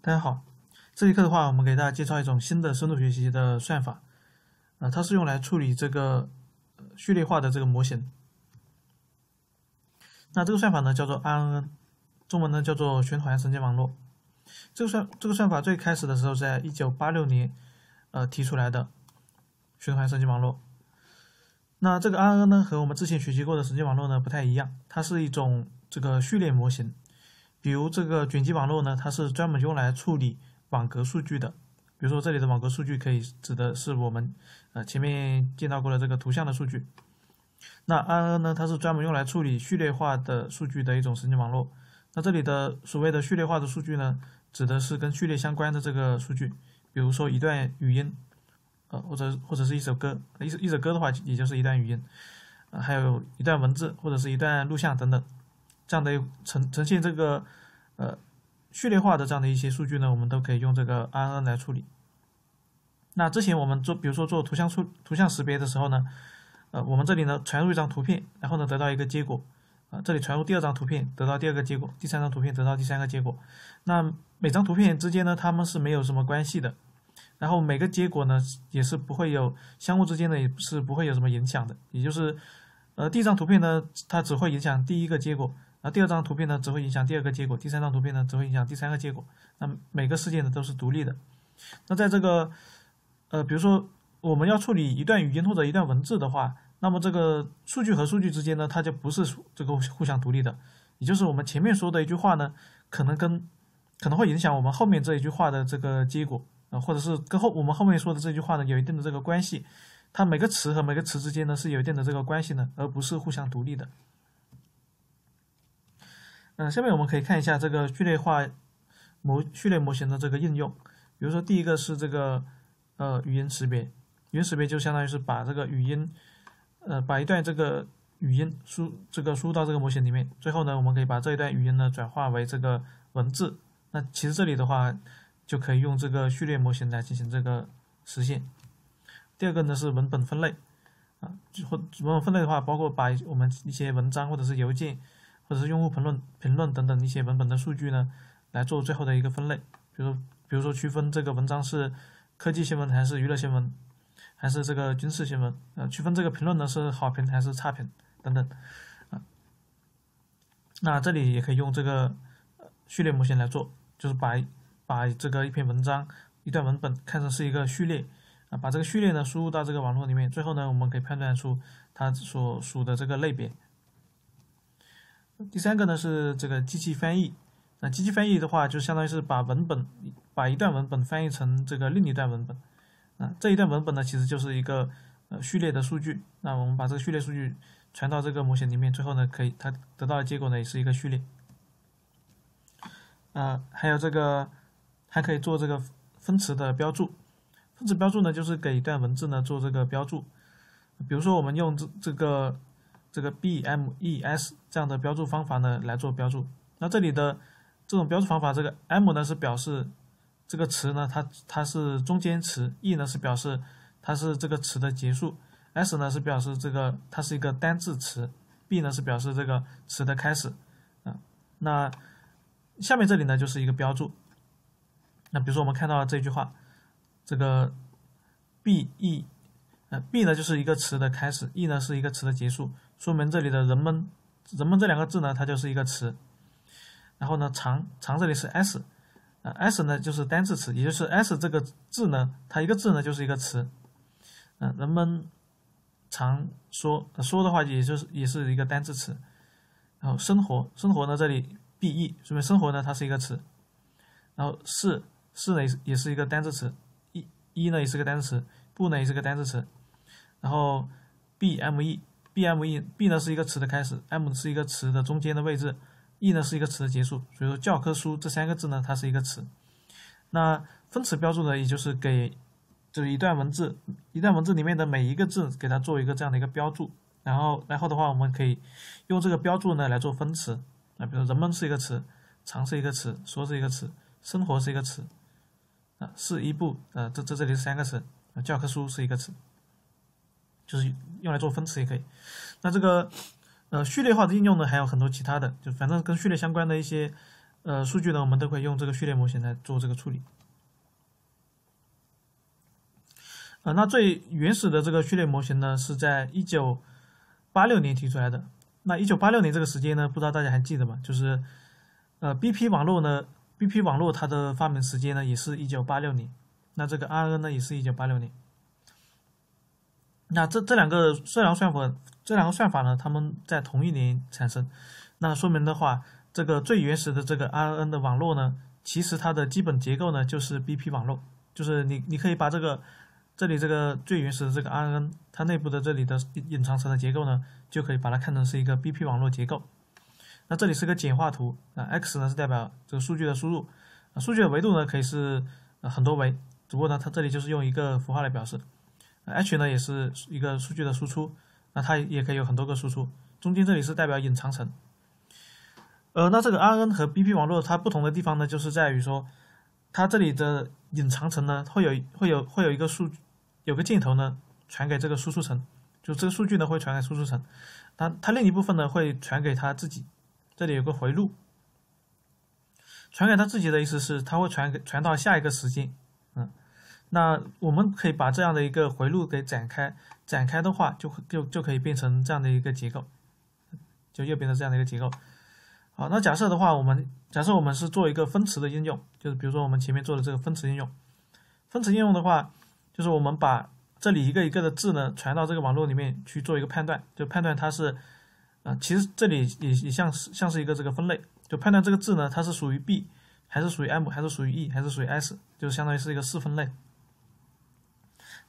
大家好，这节课的话，我们给大家介绍一种新的深度学习的算法，啊，它是用来处理这个序列化的这个模型。那这个算法呢，叫做 RNN，中文呢叫做循环神经网络。这个算这个算法最开始的时候，在一九八六年，呃提出来的循环神经网络。那这个 RNN 呢，和我们之前学习过的神经网络呢不太一样，它是一种这个序列模型。比如这个卷积网络呢，它是专门用来处理网格数据的。比如说这里的网格数据可以指的是我们呃前面见到过的这个图像的数据。那 r n 呢，它是专门用来处理序列化的数据的一种神经网络。那这里的所谓的序列化的数据呢，指的是跟序列相关的这个数据，比如说一段语音，呃，或者或者是一首歌，一首一首歌的话，也就是一段语音，还有一段文字或者是一段录像等等。这样的呈呈现这个，呃，序列化的这样的一些数据呢，我们都可以用这个 RNN 来处理。那之前我们做，比如说做图像处图像识别的时候呢，呃，我们这里呢传入一张图片，然后呢得到一个结果，啊，这里传入第二张图片，得到第二个结果，第三张图片得到第三个结果。那每张图片之间呢，他们是没有什么关系的，然后每个结果呢，也是不会有相互之间呢也是不会有什么影响的，也就是，呃，第一张图片呢，它只会影响第一个结果。那第二张图片呢，只会影响第二个结果；第三张图片呢，只会影响第三个结果。那每个事件呢，都是独立的。那在这个，呃，比如说我们要处理一段语音或者一段文字的话，那么这个数据和数据之间呢，它就不是这个互相独立的。也就是我们前面说的一句话呢，可能跟可能会影响我们后面这一句话的这个结果啊，或者是跟后我们后面说的这句话呢有一定的这个关系。它每个词和每个词之间呢是有一定的这个关系的，而不是互相独立的。嗯，下面我们可以看一下这个序列化模序列模型的这个应用，比如说第一个是这个呃语音识别，语音识别就相当于是把这个语音，呃把一段这个语音输这个输入到这个模型里面，最后呢我们可以把这一段语音呢转化为这个文字，那其实这里的话就可以用这个序列模型来进行这个实现。第二个呢是文本分类啊，或文本分类的话包括把我们一些文章或者是邮件。或者是用户评论、评论等等一些文本的数据呢，来做最后的一个分类，比如，比如说区分这个文章是科技新闻还是娱乐新闻，还是这个军事新闻，呃，区分这个评论呢是好评还是差评等等，啊，那这里也可以用这个序列模型来做，就是把把这个一篇文章、一段文本看成是一个序列，啊，把这个序列呢输入到这个网络里面，最后呢我们可以判断出它所属的这个类别。第三个呢是这个机器翻译，那机器翻译的话，就相当于是把文本，把一段文本翻译成这个另一段文本，那这一段文本呢，其实就是一个呃序列的数据，那我们把这个序列数据传到这个模型里面，最后呢可以它得到的结果呢也是一个序列，啊，还有这个还可以做这个分词的标注，分词标注呢就是给一段文字呢做这个标注，比如说我们用这这个。这个 B M E S 这样的标注方法呢，来做标注。那这里的这种标注方法，这个 M 呢是表示这个词呢，它它是中间词；E 呢是表示它是这个词的结束；S 呢是表示这个它是一个单字词；B 呢是表示这个词的开始。嗯，那下面这里呢就是一个标注。那比如说我们看到这句话，这个 B E，呃，B 呢就是一个词的开始，E 呢是一个词的结束。说明这里的人们，人们这两个字呢，它就是一个词。然后呢，长长这里是 s，啊 s 呢就是单字词，也就是 s 这个字呢，它一个字呢就是一个词。嗯，人们常说说的话，也就是也是一个单字词。然后生活生活呢这里 b e，说明生活呢它是一个词。然后是是呢也是也是一个单字词，一一呢也是个单字词，不呢也是个单字词。然后 b m e。b m e b 呢是一个词的开始，m 是一个词的中间的位置，e 呢是一个词的结束。所以说教科书这三个字呢，它是一个词。那分词标注呢，也就是给就是一段文字，一段文字里面的每一个字给它做一个这样的一个标注。然后，然后的话，我们可以用这个标注呢来做分词。啊，比如人们是一个词，尝试一个词，说是一个词，生活是一个词。啊，是一部，呃，这这这里是三个词，教科书是一个词。就是用来做分词也可以，那这个呃序列化的应用呢还有很多其他的，就反正跟序列相关的一些呃数据呢，我们都会用这个序列模型来做这个处理。呃，那最原始的这个序列模型呢，是在一九八六年提出来的。那一九八六年这个时间呢，不知道大家还记得吗？就是呃 BP 网络呢，BP 网络它的发明时间呢，也是一九八六年。那这个 RNN 呢，也是一九八六年。那这这两个测量算法，这两个算法呢，他们在同一年产生，那说明的话，这个最原始的这个 RNN 的网络呢，其实它的基本结构呢，就是 BP 网络，就是你你可以把这个这里这个最原始的这个 RNN 它内部的这里的隐藏层的结构呢，就可以把它看成是一个 BP 网络结构。那这里是个简化图，那 X 呢是代表这个数据的输入，啊，数据的维度呢可以是很多维，只不过呢它这里就是用一个符号来表示。h 呢也是一个数据的输出，那它也可以有很多个输出。中间这里是代表隐藏层，呃，那这个 r n 和 BP 网络它不同的地方呢，就是在于说，它这里的隐藏层呢会有会有会有一个数有个箭头呢传给这个输出层，就这个数据呢会传给输出层，它它另一部分呢会传给它自己，这里有个回路，传给它自己的意思是它会传给传到下一个时间。那我们可以把这样的一个回路给展开，展开的话就就就可以变成这样的一个结构，就右边的这样的一个结构。好，那假设的话，我们假设我们是做一个分词的应用，就是比如说我们前面做的这个分词应用，分词应用的话，就是我们把这里一个一个的字呢传到这个网络里面去做一个判断，就判断它是，啊，其实这里也也像是像是一个这个分类，就判断这个字呢它是属于 B 还是属于 M 还是属于 E 还是属于 S，就相当于是一个四分类。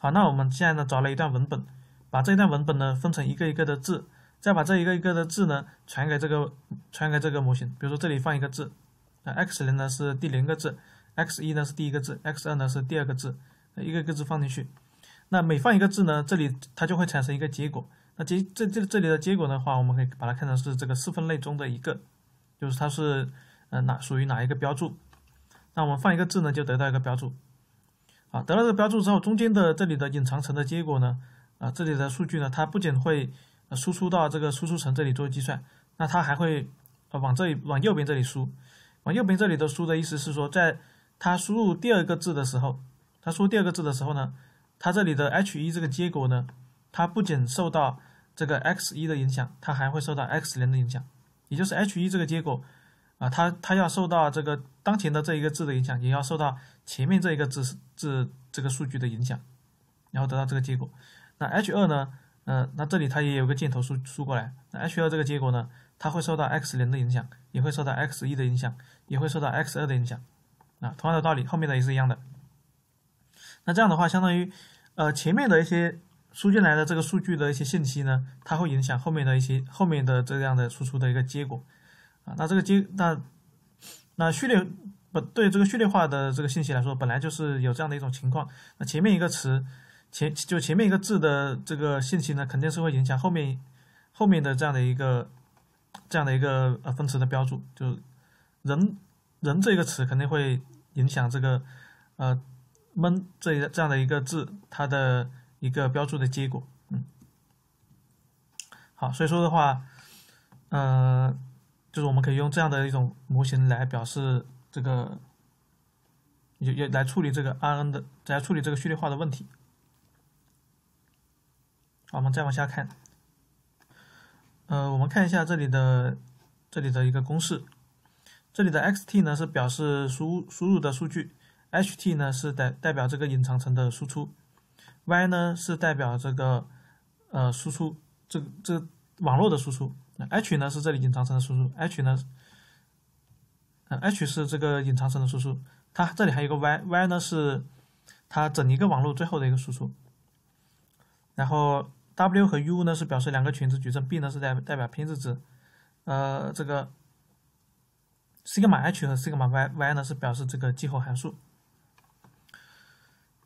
好，那我们现在呢找了一段文本，把这一段文本呢分成一个一个的字，再把这一个一个的字呢传给这个传给这个模型。比如说这里放一个字，那 x 零呢是第零个字，x 一呢是第一个字，x 二呢是第二个字，一个一个字放进去。那每放一个字呢，这里它就会产生一个结果。那结这这这里的结果的话，我们可以把它看成是这个四分类中的一个，就是它是呃哪属于哪一个标注。那我们放一个字呢，就得到一个标注。啊，得了这个标注之后，中间的这里的隐藏层的结果呢，啊，这里的数据呢，它不仅会输出到这个输出层这里做计算，那它还会呃往这里往右边这里输，往右边这里的输的意思是说，在它输入第二个字的时候，它输第二个字的时候呢，它这里的 h 一这个结果呢，它不仅受到这个 x 一的影响，它还会受到 x 零的影响，也就是 h 一这个结果。啊，它它要受到这个当前的这一个字的影响，也要受到前面这一个字字这个数据的影响，然后得到这个结果。那 H 二呢？嗯，那这里它也有个箭头输输过来。那 H 二这个结果呢，它会受到 X 零的影响，也会受到 X 一的影响，也会受到 X 二的影响。啊，同样的道理，后面的也是一样的。那这样的话，相当于，呃，前面的一些输进来的这个数据的一些信息呢，它会影响后面的一些后面的这样的输出的一个结果。那这个接那那序列不对，这个序列化的这个信息来说，本来就是有这样的一种情况。那前面一个词，前就前面一个字的这个信息呢，肯定是会影响后面后面的这样的一个这样的一个呃分词的标注。就人人这个词肯定会影响这个呃们这这样的一个字，它的一个标注的结果。嗯，好，所以说的话，呃。就是我们可以用这样的一种模型来表示这个，也也来处理这个 R N 的，来处理这个序列化的问题。好，我们再往下看。呃，我们看一下这里的，这里的一个公式。这里的 x_t 呢是表示输输入的数据，h_t 呢是代代表这个隐藏层的输出，y 呢是代表这个呃输出，这这网络的输出。h 呢是这里隐藏层的输出，h 呢，嗯，h 是这个隐藏层的输出，它这里还有个 y，y 呢是它整一个网络最后的一个输出，然后 w 和 u 呢是表示两个群值矩阵，b 呢是代代表偏置值，呃，这个 Sigma h 和 Sigma y，y 呢是表示这个激活函数。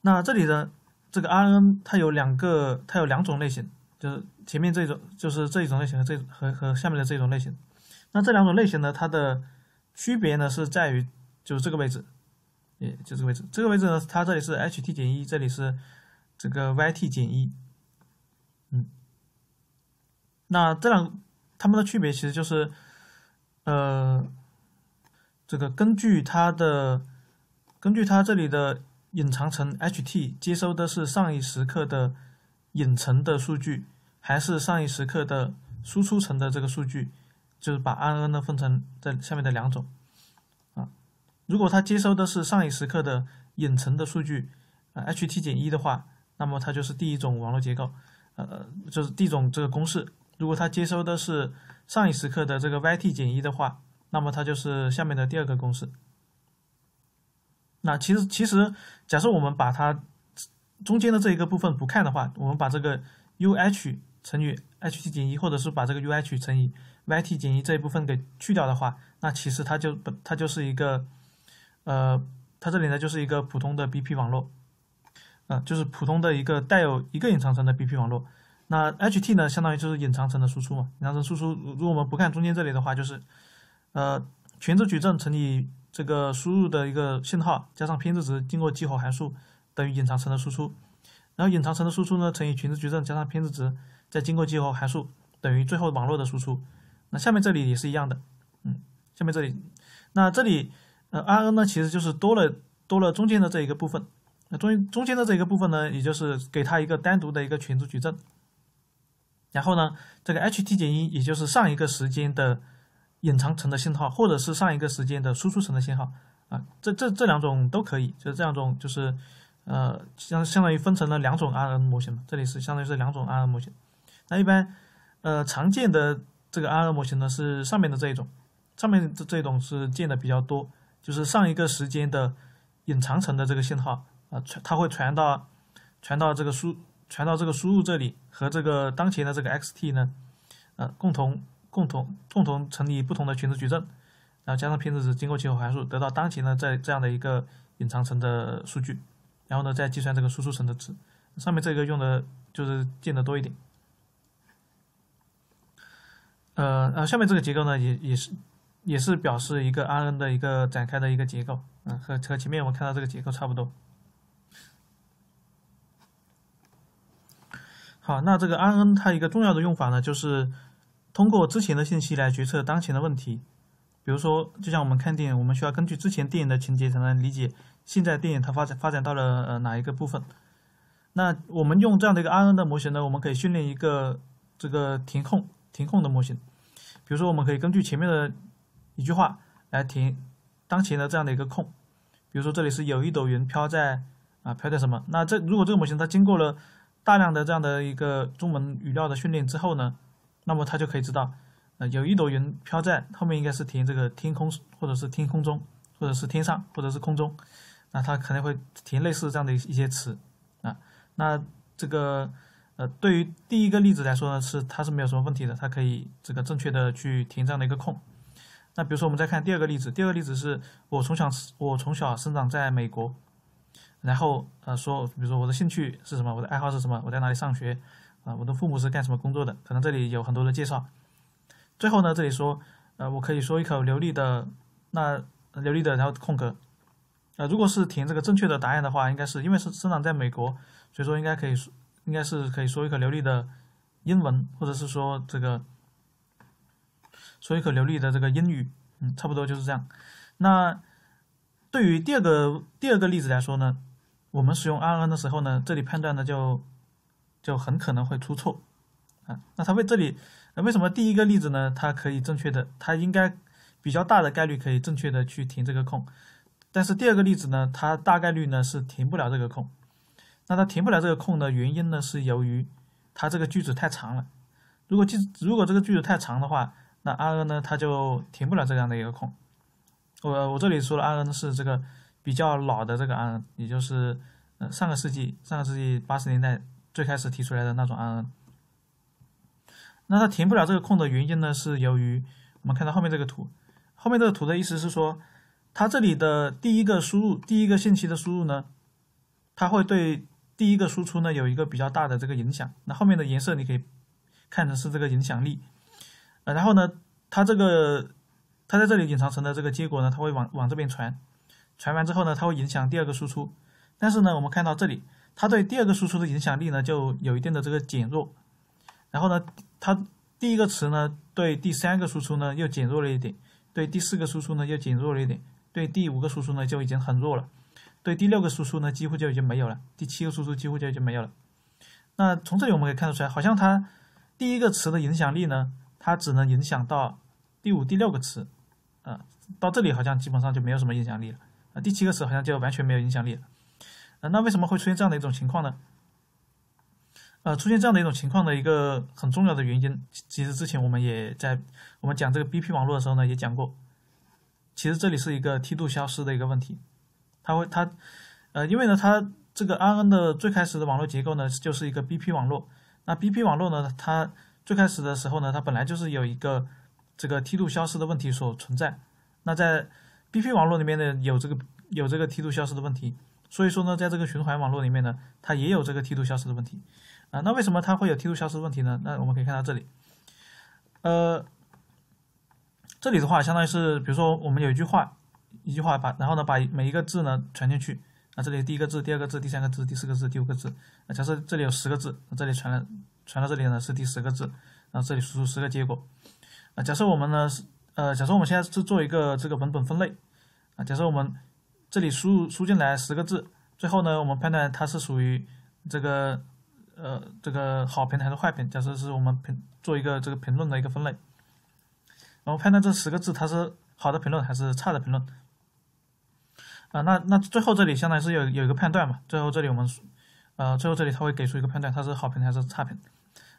那这里的这个 rn 它有两个，它有两种类型。就是前面这种，就是这一种类型和这和和下面的这一种类型，那这两种类型呢，它的区别呢是在于，就是这个位置，也就这个位置，这个位置呢，它这里是 h t 减一，这里是这个 y t 减一，嗯，那这两它们的区别其实就是，呃，这个根据它的根据它这里的隐藏层 h t 接收的是上一时刻的隐藏层的数据。还是上一时刻的输出层的这个数据，就是把 Rn 呢分成这下面的两种啊。如果它接收的是上一时刻的隐层的数据啊，ht 减一的话，那么它就是第一种网络结构，呃，就是第一种这个公式。如果它接收的是上一时刻的这个 yt 减一的话，那么它就是下面的第二个公式。那其实其实，假设我们把它中间的这一个部分不看的话，我们把这个 uh。乘以 h t 减一，或者是把这个 u h 乘以 y t 减一这一部分给去掉的话，那其实它就它就是一个，呃，它这里呢就是一个普通的 B P 网络，啊，就是普通的一个带有一个隐藏层的 B P 网络。那 h t 呢，相当于就是隐藏层的输出嘛。隐藏层输出，如果我们不看中间这里的话，就是，呃，权值矩阵乘以这个输入的一个信号加上偏置值，经过激活函数等于隐藏层的输出。然后隐藏层的输出呢，乘以权值矩阵加上偏置值。再经过激活函数，等于最后网络的输出。那下面这里也是一样的，嗯，下面这里，那这里呃，R N 呢，其实就是多了多了中间的这一个部分。那中中间的这一个部分呢，也就是给它一个单独的一个全值矩阵。然后呢，这个 H t 减一，也就是上一个时间的隐藏层的信号，或者是上一个时间的输出层的信号啊，这这这两种都可以，就是这两种就是呃，相相当于分成了两种 R N 模型，嘛，这里是相当于是两种 R N 模型。那一般，呃，常见的这个 r 模型呢是上面的这一种，上面的这种是见的比较多，就是上一个时间的隐藏层的这个信号啊，传，它会传到传到这个输传到这个输入这里和这个当前的这个 x t 呢，呃，共同共同共同成立不同的群的矩阵，然后加上偏置值，经过前后函数得到当前的这这样的一个隐藏层的数据，然后呢再计算这个输出层的值。上面这个用的就是见的多一点。呃，呃，下面这个结构呢，也也是也是表示一个 R N 的一个展开的一个结构，嗯，和和前面我们看到这个结构差不多。好，那这个 R N 它一个重要的用法呢，就是通过之前的信息来决策当前的问题。比如说，就像我们看电影，我们需要根据之前电影的情节才能理解现在电影它发展发展到了呃哪一个部分。那我们用这样的一个 R N 的模型呢，我们可以训练一个这个填空。填空的模型，比如说我们可以根据前面的一句话来填当前的这样的一个空，比如说这里是有一朵云飘在啊飘在什么？那这如果这个模型它经过了大量的这样的一个中文语料的训练之后呢，那么它就可以知道啊有一朵云飘在后面应该是填这个天空或者是天空中或者是天上或者是空中，那它可能会填类似这样的一些词啊，那这个。对于第一个例子来说呢，是它是没有什么问题的，它可以这个正确的去填这样的一个空。那比如说我们再看第二个例子，第二个例子是我从小我从小生长在美国，然后呃说，比如说我的兴趣是什么，我的爱好是什么，我在哪里上学，啊，我的父母是干什么工作的，可能这里有很多的介绍。最后呢，这里说，呃，我可以说一口流利的，那流利的，然后空格，呃，如果是填这个正确的答案的话，应该是因为是生长在美国，所以说应该可以。应该是可以说一口流利的英文，或者是说这个说一口流利的这个英语，嗯，差不多就是这样。那对于第二个第二个例子来说呢，我们使用 R N 的时候呢，这里判断的就就很可能会出错啊。那它为这里那为什么第一个例子呢，它可以正确的，它应该比较大的概率可以正确的去填这个空，但是第二个例子呢，它大概率呢是填不了这个空。那它填不了这个空的原因呢，是由于它这个句子太长了。如果句如果这个句子太长的话，那 R 呢，它就填不了这样的一个空。我我这里说的 R 是这个比较老的这个 R，也就是上个世纪上个世纪八十年代最开始提出来的那种 R。那它填不了这个空的原因呢，是由于我们看到后面这个图，后面这个图的意思是说，它这里的第一个输入第一个信息的输入呢，它会对第一个输出呢有一个比较大的这个影响，那后面的颜色你可以看的是这个影响力，呃，然后呢，它这个它在这里隐藏成的这个结果呢，它会往往这边传，传完之后呢，它会影响第二个输出，但是呢，我们看到这里，它对第二个输出的影响力呢就有一定的这个减弱，然后呢，它第一个词呢对第三个输出呢又减弱了一点，对第四个输出呢又减弱了一点，对第五个输出呢就已经很弱了。对第六个输出呢，几乎就已经没有了；第七个输出几乎就已经没有了。那从这里我们可以看得出来，好像它第一个词的影响力呢，它只能影响到第五、第六个词，啊，到这里好像基本上就没有什么影响力了。那第七个词好像就完全没有影响力了。呃，那为什么会出现这样的一种情况呢？呃，出现这样的一种情况的一个很重要的原因，其实之前我们也在我们讲这个 BP 网络的时候呢，也讲过。其实这里是一个梯度消失的一个问题。它会它，呃，因为呢，它这个 r n 的最开始的网络结构呢，就是一个 BP 网络。那 BP 网络呢，它最开始的时候呢，它本来就是有一个这个梯度消失的问题所存在。那在 BP 网络里面呢，有这个有这个梯度消失的问题，所以说呢，在这个循环网络里面呢，它也有这个梯度消失的问题。啊，那为什么它会有梯度消失的问题呢？那我们可以看到这里，呃，这里的话，相当于是比如说我们有一句话。一句话把，然后呢把每一个字呢传进去，啊，这里第一个字，第二个字，第三个字，第四个字，第五个字，啊，假设这里有十个字，那这里传了传到这里呢是第十个字，然后这里输出十个结果，啊，假设我们呢是呃，假设我们现在是做一个这个文本分类，啊，假设我们这里输入输进来十个字，最后呢我们判断它是属于这个呃这个好评还是坏评，假设是我们评做一个这个评论的一个分类，我们判断这十个字它是好的评论还是差的评论。啊，那那最后这里相当于是有有一个判断嘛，最后这里我们，呃，最后这里他会给出一个判断，它是好评还是差评，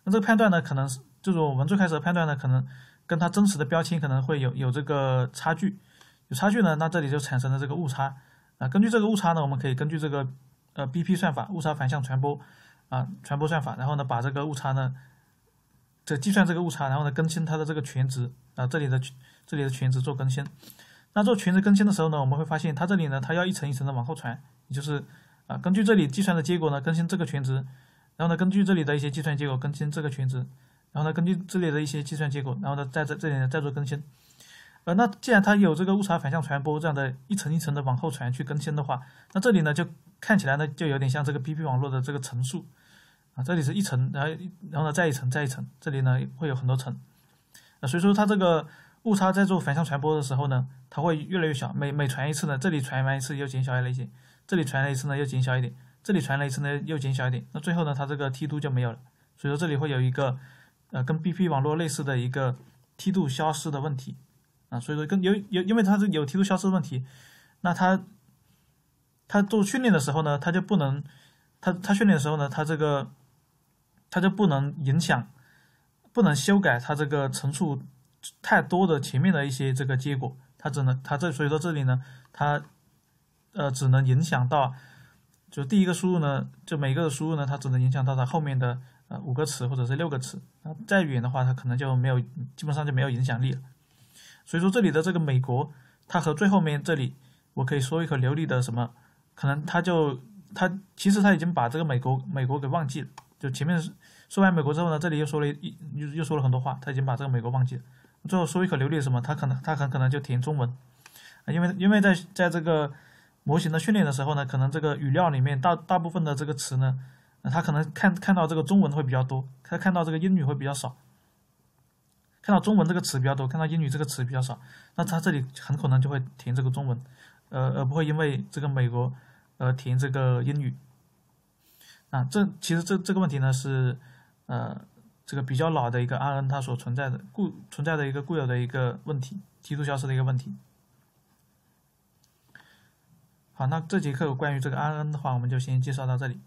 那这个判断呢，可能是就是我们最开始的判断呢，可能跟它真实的标签可能会有有这个差距，有差距呢，那这里就产生了这个误差，啊，根据这个误差呢，我们可以根据这个呃 BP 算法误差反向传播，啊，传播算法，然后呢把这个误差呢，这计算这个误差，然后呢更新它的这个权值，啊，这里的这里的权值做更新。那做全值更新的时候呢，我们会发现它这里呢，它要一层一层的往后传，也就是啊，根据这里计算的结果呢，更新这个全值，然后呢，根据这里的一些计算结果更新这个全值，然后呢，根据这里的一些计算结果，然后呢，在这这里呢再做更新。呃，那既然它有这个误差反向传播这样的，一层一层的往后传去更新的话，那这里呢就看起来呢就有点像这个 BP 网络的这个层数啊，这里是一层，然后然后呢再一层再一层，这里呢会有很多层啊，所以说它这个。误差在做反向传播的时候呢，它会越来越小。每每传一次呢，这里传完一次又减小一点；这里传了一次呢又减小一点；这里传了一次呢又减小一点。那最后呢，它这个梯度就没有了。所以说这里会有一个，呃，跟 BP 网络类似的一个梯度消失的问题啊。所以说跟有有，因为它是有梯度消失问题，那它，它做训练的时候呢，它就不能，它它训练的时候呢，它这个，它就不能影响，不能修改它这个层数。太多的前面的一些这个结果，它只能它这所以说这里呢，它呃只能影响到就第一个输入呢，就每个的输入呢，它只能影响到它后面的呃五个词或者是六个词，那再远的话它可能就没有基本上就没有影响力了。所以说这里的这个美国，它和最后面这里，我可以说一口流利的什么，可能它就它其实它已经把这个美国美国给忘记了，就前面说完美国之后呢，这里又说了一又又说了很多话，它已经把这个美国忘记了。最后说一口流利什么？他可能他很可能就填中文，因为因为在在这个模型的训练的时候呢，可能这个语料里面大大部分的这个词呢，他可能看看到这个中文会比较多，他看到这个英语会比较少，看到中文这个词比较多，看到英语这个词比较少，那他这里很可能就会填这个中文，呃而不会因为这个美国，呃填这个英语。啊，这其实这这个问题呢是，呃。这个比较老的一个 r n 它所存在的固存在的一个固有的一个问题，梯度消失的一个问题。好，那这节课关于这个 r n 的话，我们就先介绍到这里。